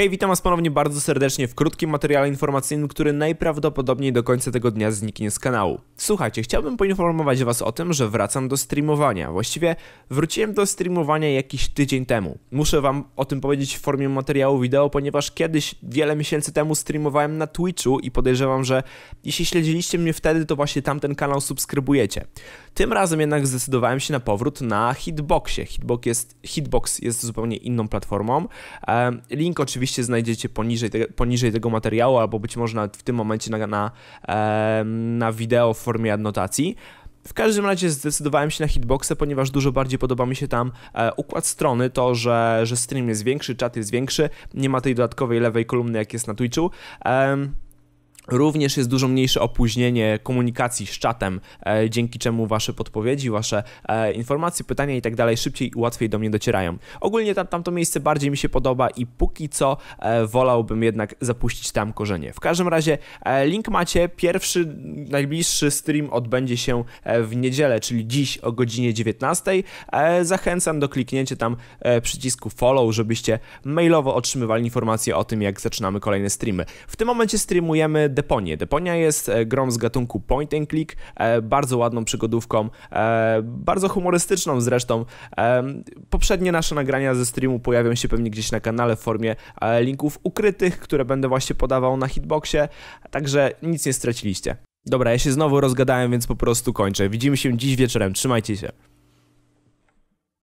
Hej, witam was ponownie bardzo serdecznie w krótkim materiale informacyjnym, który najprawdopodobniej do końca tego dnia zniknie z kanału. Słuchajcie, chciałbym poinformować Was o tym, że wracam do streamowania. Właściwie wróciłem do streamowania jakiś tydzień temu. Muszę Wam o tym powiedzieć w formie materiału wideo, ponieważ kiedyś, wiele miesięcy temu, streamowałem na Twitchu i podejrzewam, że jeśli śledziliście mnie wtedy, to właśnie tamten kanał subskrybujecie. Tym razem jednak zdecydowałem się na powrót na Hitboxie. Hitbox jest, Hitbox jest zupełnie inną platformą. Link oczywiście znajdziecie poniżej, te, poniżej tego materiału, albo być może nawet w tym momencie na, na, na wideo w formie adnotacji. W każdym razie zdecydowałem się na hitboxę, ponieważ dużo bardziej podoba mi się tam e, układ strony, to, że, że stream jest większy, czat jest większy, nie ma tej dodatkowej lewej kolumny, jak jest na Twitchu. Ehm, Również jest dużo mniejsze opóźnienie komunikacji z czatem, e, dzięki czemu wasze podpowiedzi, wasze e, informacje, pytania i tak dalej szybciej i łatwiej do mnie docierają. Ogólnie tam, tamto miejsce bardziej mi się podoba i póki co e, wolałbym jednak zapuścić tam korzenie. W każdym razie e, link macie. Pierwszy, najbliższy stream odbędzie się e, w niedzielę, czyli dziś o godzinie 19. E, zachęcam do kliknięcia tam przycisku follow, żebyście mailowo otrzymywali informacje o tym, jak zaczynamy kolejne streamy. W tym momencie streamujemy Deponię. Deponia jest e, grom z gatunku point and click, e, bardzo ładną przygodówką, e, bardzo humorystyczną zresztą. Poprzednie nasze nagrania ze streamu pojawią się pewnie gdzieś na kanale w formie linków ukrytych, które będę właśnie podawał na hitboxie, także nic nie straciliście. Dobra, ja się znowu rozgadałem, więc po prostu kończę. Widzimy się dziś wieczorem. Trzymajcie się.